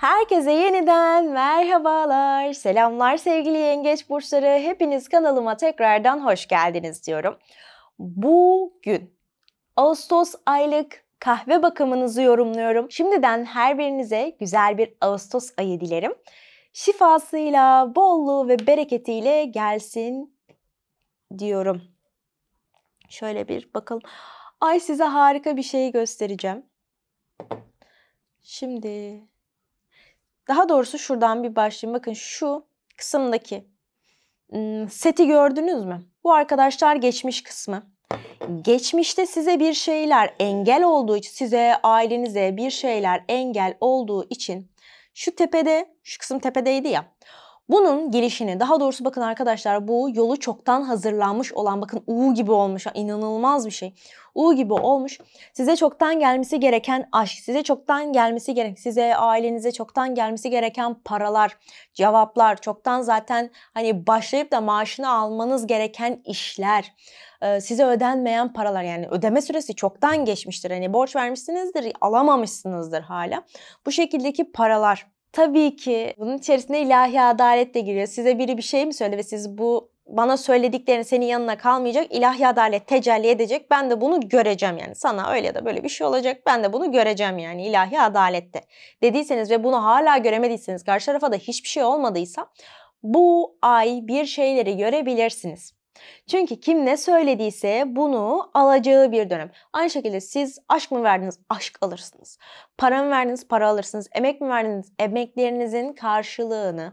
Herkese yeniden merhabalar, selamlar sevgili yengeç burçları. Hepiniz kanalıma tekrardan hoş geldiniz diyorum. Bugün Ağustos aylık kahve bakımınızı yorumluyorum. Şimdiden her birinize güzel bir Ağustos ayı dilerim. Şifasıyla, bolluğu ve bereketiyle gelsin diyorum. Şöyle bir bakalım. Ay size harika bir şey göstereceğim. Şimdi daha doğrusu şuradan bir başlayayım. Bakın şu kısımdaki seti gördünüz mü? Bu arkadaşlar geçmiş kısmı. Geçmişte size bir şeyler engel olduğu için, size, ailenize bir şeyler engel olduğu için şu tepede, şu kısım tepedeydi ya. Bunun gelişini daha doğrusu bakın arkadaşlar bu yolu çoktan hazırlanmış olan bakın U gibi olmuş inanılmaz bir şey. U gibi olmuş. Size çoktan gelmesi gereken aşk, size çoktan gelmesi gerek, size ailenize çoktan gelmesi gereken paralar, cevaplar, çoktan zaten hani başlayıp da maaşını almanız gereken işler, e, size ödenmeyen paralar yani ödeme süresi çoktan geçmiştir. Hani borç vermişsinizdir, alamamışsınızdır hala. Bu şekildeki paralar Tabii ki bunun içerisinde ilahi adalet de giriyor. Size biri bir şey mi söyledi ve siz bu bana söylediklerini senin yanına kalmayacak. İlahi adalet tecelli edecek. Ben de bunu göreceğim yani. Sana öyle ya da böyle bir şey olacak. Ben de bunu göreceğim yani ilahi adalette. Dediyseniz ve bunu hala göremediyseniz, karşı tarafa da hiçbir şey olmadıysa bu ay bir şeyleri görebilirsiniz. Çünkü kim ne söylediyse bunu alacağı bir dönem. Aynı şekilde siz aşk mı verdiniz? Aşk alırsınız. Para mı verdiniz? Para alırsınız. Emek mi verdiniz? Emeklerinizin karşılığını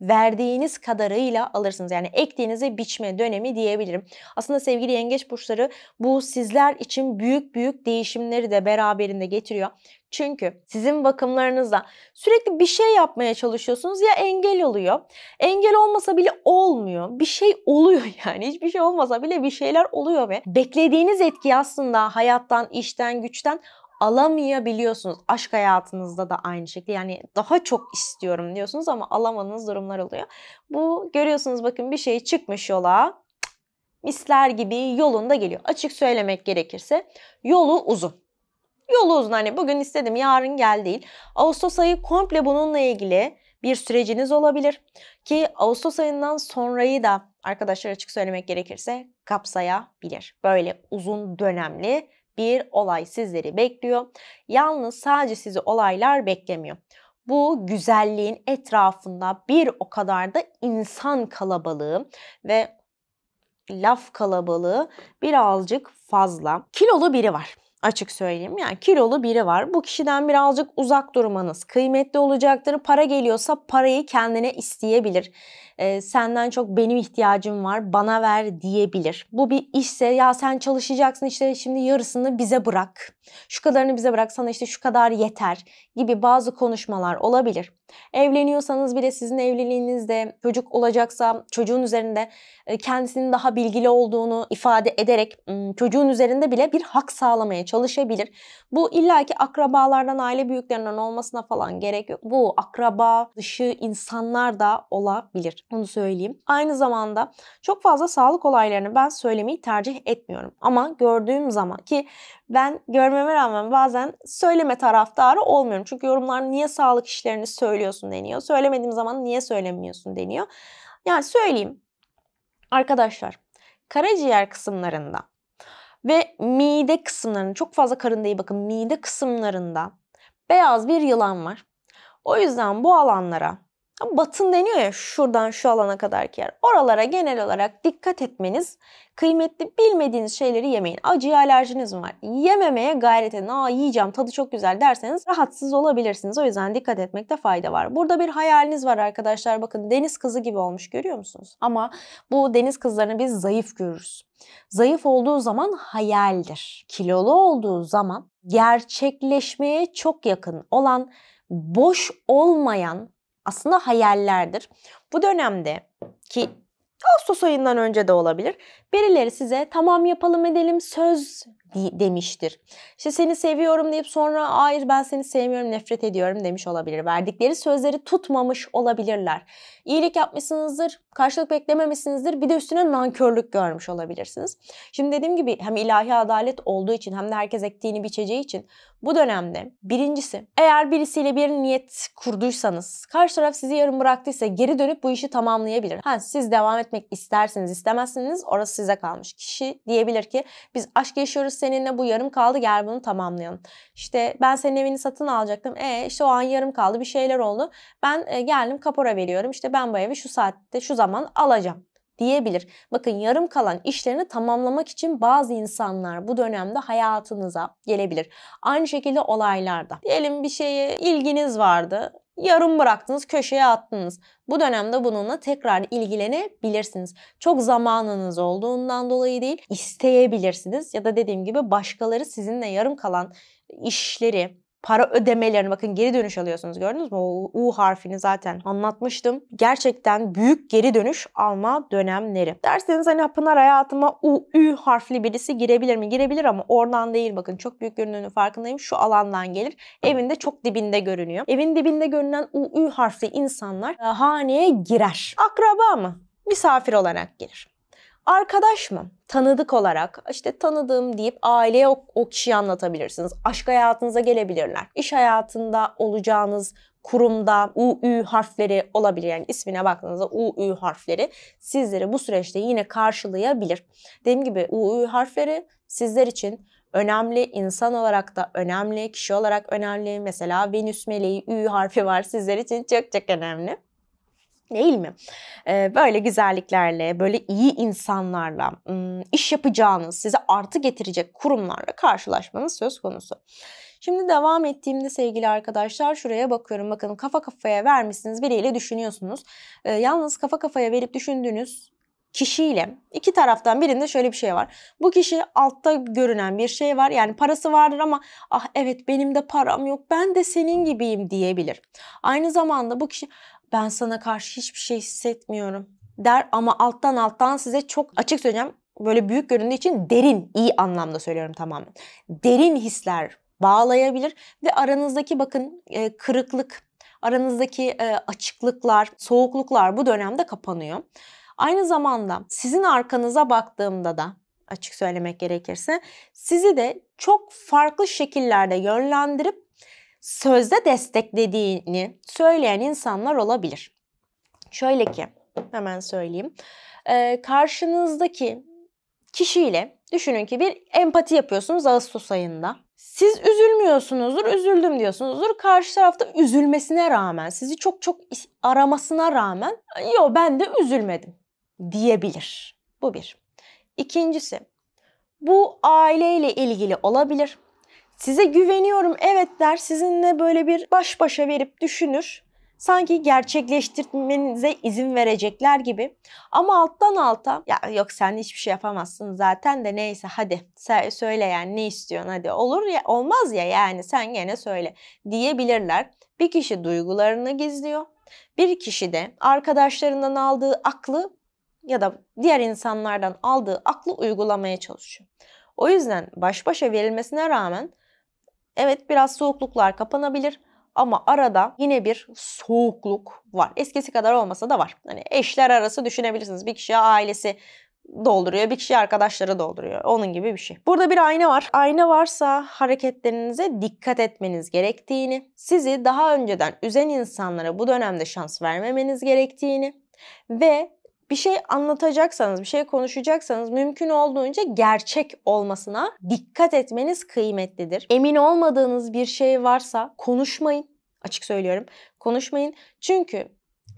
verdiğiniz kadarıyla alırsınız. Yani ektiğinizi biçme dönemi diyebilirim. Aslında sevgili yengeç burçları bu sizler için büyük büyük değişimleri de beraberinde getiriyor. Çünkü sizin bakımlarınızda sürekli bir şey yapmaya çalışıyorsunuz ya engel oluyor. Engel olmasa bile olmuyor. Bir şey oluyor yani. Hiçbir şey olmasa bile bir şeyler oluyor ve beklediğiniz etki aslında hayattan, işten, güçten alamayabiliyorsunuz. Aşk hayatınızda da aynı şekilde yani daha çok istiyorum diyorsunuz ama alamadığınız durumlar oluyor. Bu görüyorsunuz bakın bir şey çıkmış yola misler gibi yolunda geliyor. Açık söylemek gerekirse yolu uzun. Yolu uzun hani bugün istedim yarın gel değil. Ağustos ayı komple bununla ilgili bir süreciniz olabilir. Ki Ağustos ayından sonrayı da arkadaşlar açık söylemek gerekirse kapsayabilir. Böyle uzun dönemli bir olay sizleri bekliyor. Yalnız sadece sizi olaylar beklemiyor. Bu güzelliğin etrafında bir o kadar da insan kalabalığı ve laf kalabalığı birazcık fazla. Kilolu biri var açık söyleyeyim. Yani kilolu biri var. Bu kişiden birazcık uzak durmanız kıymetli olacaktır. Para geliyorsa parayı kendine isteyebilir. E, senden çok benim ihtiyacım var bana ver diyebilir. Bu bir işse ya sen çalışacaksın işte şimdi yarısını bize bırak. Şu kadarını bize bırak sana işte şu kadar yeter gibi bazı konuşmalar olabilir. Evleniyorsanız bile sizin evliliğinizde çocuk olacaksa çocuğun üzerinde e, kendisinin daha bilgili olduğunu ifade ederek çocuğun üzerinde bile bir hak sağlamaya çalışabilir. Bu illaki akrabalardan, aile büyüklerinden olmasına falan gerek yok. Bu akraba dışı insanlar da olabilir. Onu söyleyeyim. Aynı zamanda çok fazla sağlık olaylarını ben söylemeyi tercih etmiyorum. Ama gördüğüm zaman ki ben görmeme rağmen bazen söyleme taraftarı olmuyorum. Çünkü yorumlar niye sağlık işlerini söylüyorsun deniyor. Söylemediğim zaman niye söylemiyorsun deniyor. Yani söyleyeyim. Arkadaşlar karaciğer kısımlarında ve mide kısımlarında çok fazla karın değil bakın mide kısımlarında beyaz bir yılan var. O yüzden bu alanlara batın deniyor ya şuradan şu alana kadarki yer. Oralara genel olarak dikkat etmeniz kıymetli. Bilmediğiniz şeyleri yemeyin. Acıya alerjiniz var. Yememeye gayret edin. Aa yiyeceğim tadı çok güzel derseniz rahatsız olabilirsiniz. O yüzden dikkat etmekte fayda var. Burada bir hayaliniz var arkadaşlar. Bakın deniz kızı gibi olmuş görüyor musunuz? Ama bu deniz kızlarını biz zayıf görürüz. Zayıf olduğu zaman hayaldir. Kilolu olduğu zaman gerçekleşmeye çok yakın olan boş olmayan aslında hayallerdir. Bu dönemde ki Ağustos ayından önce de olabilir. Birileri size tamam yapalım edelim söz demiştir. İşte seni seviyorum deyip sonra hayır ben seni sevmiyorum nefret ediyorum demiş olabilir. Verdikleri sözleri tutmamış olabilirler. İyilik yapmışsınızdır karşılık beklememişsinizdir. Bir de üstüne nankörlük görmüş olabilirsiniz. Şimdi dediğim gibi hem ilahi adalet olduğu için hem de herkes ektiğini biçeceği için bu dönemde birincisi eğer birisiyle bir niyet kurduysanız karşı taraf sizi yarım bıraktıysa geri dönüp bu işi tamamlayabilir. Ha siz devam etmek istersiniz istemezsiniz orası size kalmış. Kişi diyebilir ki biz aşk yaşıyoruz seninle bu yarım kaldı gel bunu tamamlayalım. İşte ben senin evini satın alacaktım. E işte o an yarım kaldı bir şeyler oldu. Ben e, geldim kapora veriyorum. İşte ben bu evi şu saatte şu zaman zaman alacağım diyebilir. Bakın yarım kalan işlerini tamamlamak için bazı insanlar bu dönemde hayatınıza gelebilir. Aynı şekilde olaylarda. Diyelim bir şeye ilginiz vardı. Yarım bıraktınız, köşeye attınız. Bu dönemde bununla tekrar ilgilenebilirsiniz. Çok zamanınız olduğundan dolayı değil, isteyebilirsiniz ya da dediğim gibi başkaları sizinle yarım kalan işleri para ödemelerini bakın geri dönüş alıyorsunuz gördünüz mü? O U harfini zaten anlatmıştım. Gerçekten büyük geri dönüş alma dönemleri. Derseniz hani Pınar hayatıma U, Ü harfli birisi girebilir mi? Girebilir ama oradan değil bakın çok büyük göründüğünü farkındayım. Şu alandan gelir. Evinde çok dibinde görünüyor. Evin dibinde görünen U, Ü harfli insanlar e, haneye girer. Akraba mı? Misafir olarak gelir arkadaş mı? Tanıdık olarak işte tanıdığım deyip aileye o, o kişiyi anlatabilirsiniz. Aşk hayatınıza gelebilirler. İş hayatında olacağınız kurumda UÜ harfleri olabilir. Yani ismine baktığınızda UÜ harfleri sizleri bu süreçte yine karşılayabilir. Dediğim gibi UÜ harfleri sizler için önemli, insan olarak da önemli, kişi olarak önemli. Mesela Venüs meleği Ü harfi var sizler için çok çok önemli. Değil mi? Böyle güzelliklerle, böyle iyi insanlarla, iş yapacağınız, size artı getirecek kurumlarla karşılaşmanız söz konusu. Şimdi devam ettiğimde sevgili arkadaşlar şuraya bakıyorum. Bakın kafa kafaya vermişsiniz biriyle düşünüyorsunuz. Yalnız kafa kafaya verip düşündüğünüz kişiyle iki taraftan birinde şöyle bir şey var. Bu kişi altta görünen bir şey var. Yani parası vardır ama ah evet benim de param yok ben de senin gibiyim diyebilir. Aynı zamanda bu kişi ben sana karşı hiçbir şey hissetmiyorum der ama alttan alttan size çok açık söyleyeceğim böyle büyük göründüğü için derin iyi anlamda söylüyorum tamam Derin hisler bağlayabilir ve aranızdaki bakın e, kırıklık, aranızdaki e, açıklıklar, soğukluklar bu dönemde kapanıyor. Aynı zamanda sizin arkanıza baktığımda da açık söylemek gerekirse sizi de çok farklı şekillerde yönlendirip sözde desteklediğini söyleyen insanlar olabilir. Şöyle ki hemen söyleyeyim. Ee, karşınızdaki kişiyle düşünün ki bir empati yapıyorsunuz Ağustos ayında. Siz üzülmüyorsunuzdur, üzüldüm diyorsunuzdur. Karşı tarafta üzülmesine rağmen, sizi çok çok aramasına rağmen yo ben de üzülmedim diyebilir. Bu bir. İkincisi bu aileyle ilgili olabilir. Size güveniyorum evet der sizinle böyle bir baş başa verip düşünür. Sanki gerçekleştirmenize izin verecekler gibi. Ama alttan alta ya yok sen hiçbir şey yapamazsın zaten de neyse hadi söyle yani ne istiyorsun hadi olur ya olmaz ya yani sen gene söyle diyebilirler. Bir kişi duygularını gizliyor. Bir kişi de arkadaşlarından aldığı aklı ya da diğer insanlardan aldığı aklı uygulamaya çalışıyor. O yüzden baş başa verilmesine rağmen Evet biraz soğukluklar kapanabilir ama arada yine bir soğukluk var. Eskisi kadar olmasa da var. Hani eşler arası düşünebilirsiniz. Bir kişi ailesi dolduruyor. Bir kişi arkadaşları dolduruyor. Onun gibi bir şey. Burada bir ayna var. Ayna varsa hareketlerinize dikkat etmeniz gerektiğini, sizi daha önceden üzen insanlara bu dönemde şans vermemeniz gerektiğini ve bir şey anlatacaksanız, bir şey konuşacaksanız mümkün olduğunca gerçek olmasına dikkat etmeniz kıymetlidir. Emin olmadığınız bir şey varsa konuşmayın. Açık söylüyorum. Konuşmayın. Çünkü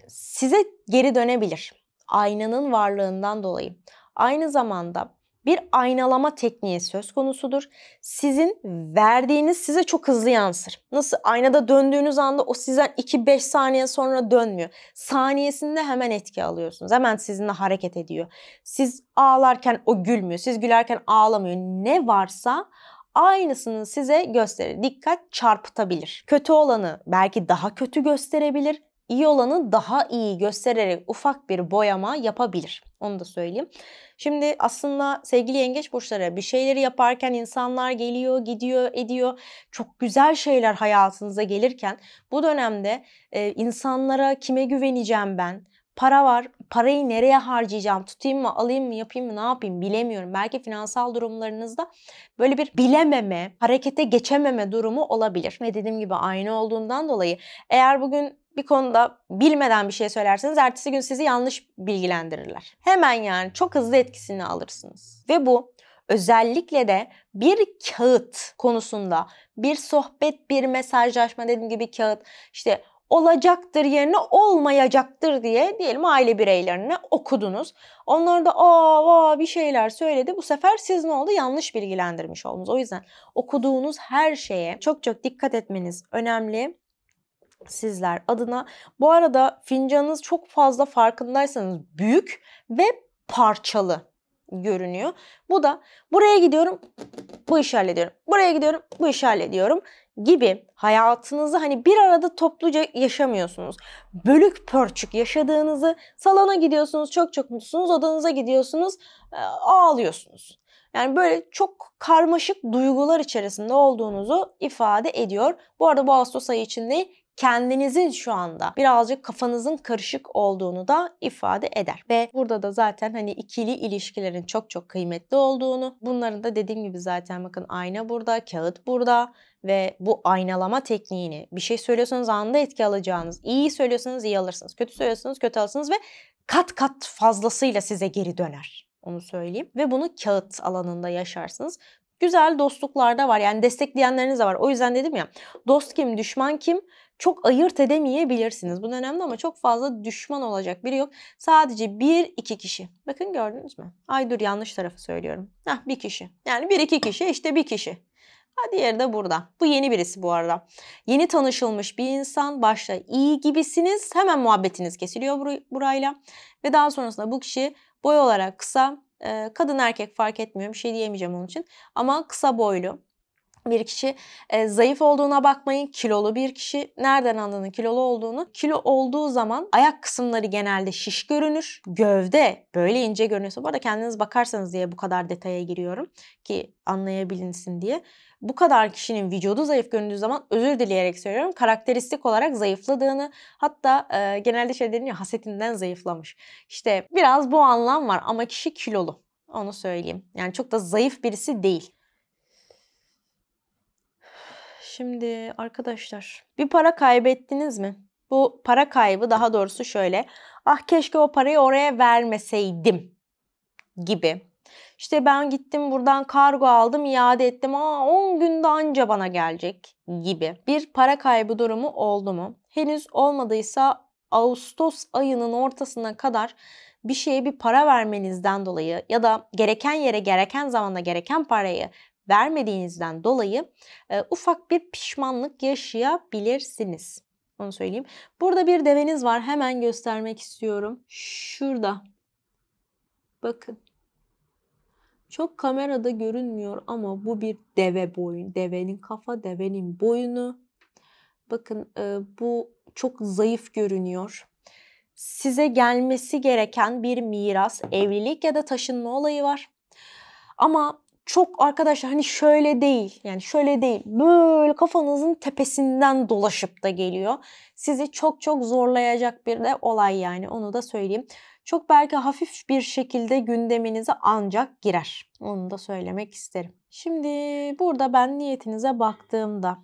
size geri dönebilir. Aynanın varlığından dolayı. Aynı zamanda bir aynalama tekniği söz konusudur. Sizin verdiğiniz size çok hızlı yansır. Nasıl aynada döndüğünüz anda o sizden 2-5 saniye sonra dönmüyor. Saniyesinde hemen etki alıyorsunuz. Hemen sizinle hareket ediyor. Siz ağlarken o gülmüyor. Siz gülerken ağlamıyor. Ne varsa aynısını size gösterir. Dikkat çarpıtabilir. Kötü olanı belki daha kötü gösterebilir iyi olanı daha iyi göstererek ufak bir boyama yapabilir. Onu da söyleyeyim. Şimdi aslında sevgili yengeç burçları bir şeyleri yaparken insanlar geliyor, gidiyor, ediyor. Çok güzel şeyler hayatınıza gelirken bu dönemde e, insanlara kime güveneceğim ben? para var. Parayı nereye harcayacağım? Tutayım mı, alayım mı, yapayım mı, ne yapayım bilemiyorum. Belki finansal durumlarınızda böyle bir bilememe, harekete geçememe durumu olabilir. Ve dediğim gibi aynı olduğundan dolayı eğer bugün bir konuda bilmeden bir şey söylerseniz ertesi gün sizi yanlış bilgilendirirler. Hemen yani çok hızlı etkisini alırsınız. Ve bu özellikle de bir kağıt konusunda bir sohbet, bir mesajlaşma dediğim gibi kağıt işte olacaktır yerine olmayacaktır diye diyelim aile bireylerine okudunuz. Onlar da aa, aa bir şeyler söyledi. Bu sefer siz ne oldu? Yanlış bilgilendirmiş oldunuz. O yüzden okuduğunuz her şeye çok çok dikkat etmeniz önemli sizler adına. Bu arada fincanınız çok fazla farkındaysanız büyük ve parçalı görünüyor. Bu da buraya gidiyorum bu işi hallediyorum. Buraya gidiyorum bu işi hallediyorum gibi hayatınızı hani bir arada topluca yaşamıyorsunuz. Bölük pörçük yaşadığınızı salona gidiyorsunuz çok çok mutsuzsunuz, odanıza gidiyorsunuz e, ağlıyorsunuz. Yani böyle çok karmaşık duygular içerisinde olduğunuzu ifade ediyor. Bu arada bu Ağustos ayı içinde kendinizin şu anda birazcık kafanızın karışık olduğunu da ifade eder. Ve burada da zaten hani ikili ilişkilerin çok çok kıymetli olduğunu, bunların da dediğim gibi zaten bakın ayna burada, kağıt burada ve bu aynalama tekniğini bir şey söylüyorsanız anında etki alacağınız, iyi söylüyorsanız iyi alırsınız, kötü söylüyorsanız kötü alırsınız ve kat kat fazlasıyla size geri döner. Onu söyleyeyim. Ve bunu kağıt alanında yaşarsınız güzel dostluklarda var. Yani destekleyenleriniz de var. O yüzden dedim ya dost kim, düşman kim çok ayırt edemeyebilirsiniz. Bu önemli ama çok fazla düşman olacak biri yok. Sadece bir iki kişi. Bakın gördünüz mü? Ay dur yanlış tarafı söylüyorum. Hah bir kişi. Yani bir iki kişi işte bir kişi. Ha diğeri de burada. Bu yeni birisi bu arada. Yeni tanışılmış bir insan. Başta iyi gibisiniz. Hemen muhabbetiniz kesiliyor burayla. Ve daha sonrasında bu kişi boy olarak kısa. Kadın erkek fark etmiyor. Bir şey diyemeyeceğim onun için. Ama kısa boylu bir kişi e, zayıf olduğuna bakmayın. Kilolu bir kişi nereden anladın kilolu olduğunu? Kilo olduğu zaman ayak kısımları genelde şiş görünür. Gövde böyle ince görünüyorsa bu arada kendiniz bakarsanız diye bu kadar detaya giriyorum ki anlayabilinsin diye. Bu kadar kişinin vücudu zayıf göründüğü zaman özür dileyerek söylüyorum. Karakteristik olarak zayıfladığını hatta e, genelde şey deniyor hasetinden zayıflamış. İşte biraz bu anlam var ama kişi kilolu. Onu söyleyeyim. Yani çok da zayıf birisi değil. Şimdi arkadaşlar bir para kaybettiniz mi? Bu para kaybı daha doğrusu şöyle. Ah keşke o parayı oraya vermeseydim gibi. İşte ben gittim buradan kargo aldım iade ettim. Aa 10 günde anca bana gelecek gibi. Bir para kaybı durumu oldu mu? Henüz olmadıysa Ağustos ayının ortasına kadar bir şeye bir para vermenizden dolayı ya da gereken yere gereken zamanda gereken parayı vermediğinizden dolayı e, ufak bir pişmanlık yaşayabilirsiniz. Onu söyleyeyim. Burada bir deveniz var. Hemen göstermek istiyorum. Şurada. Bakın. Çok kamerada görünmüyor ama bu bir deve boyun. Devenin kafa, devenin boyunu. Bakın e, bu çok zayıf görünüyor. Size gelmesi gereken bir miras, evlilik ya da taşınma olayı var. Ama çok arkadaşlar hani şöyle değil yani şöyle değil böyle kafanızın tepesinden dolaşıp da geliyor. Sizi çok çok zorlayacak bir de olay yani onu da söyleyeyim. Çok belki hafif bir şekilde gündeminize ancak girer. Onu da söylemek isterim. Şimdi burada ben niyetinize baktığımda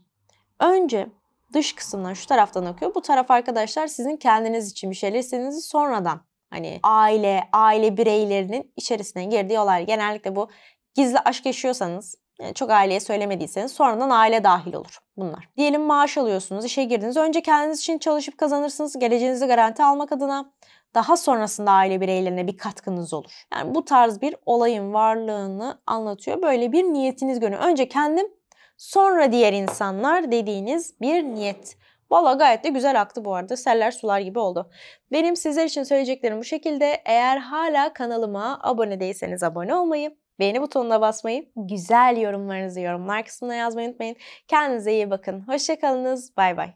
önce dış kısımdan şu taraftan okuyor Bu taraf arkadaşlar sizin kendiniz için bir şeyler istediğinizi sonradan hani aile, aile bireylerinin içerisine girdiği olay. Genellikle bu Gizli aşk yaşıyorsanız çok aileye söylemediyseniz sonradan aile dahil olur bunlar. Diyelim maaş alıyorsunuz, işe girdiniz. Önce kendiniz için çalışıp kazanırsınız. Geleceğinizi garanti almak adına daha sonrasında aile bireylerine bir katkınız olur. Yani bu tarz bir olayın varlığını anlatıyor. Böyle bir niyetiniz görünüyor. Önce kendim, sonra diğer insanlar dediğiniz bir niyet. Valla gayet de güzel aktı bu arada. Seller sular gibi oldu. Benim sizler için söyleyeceklerim bu şekilde. Eğer hala kanalıma abone değilseniz abone olmayı, beğeni butonuna basmayı, güzel yorumlarınızı yorumlar kısmına yazmayı unutmayın. Kendinize iyi bakın. Hoşçakalınız. Bay bay.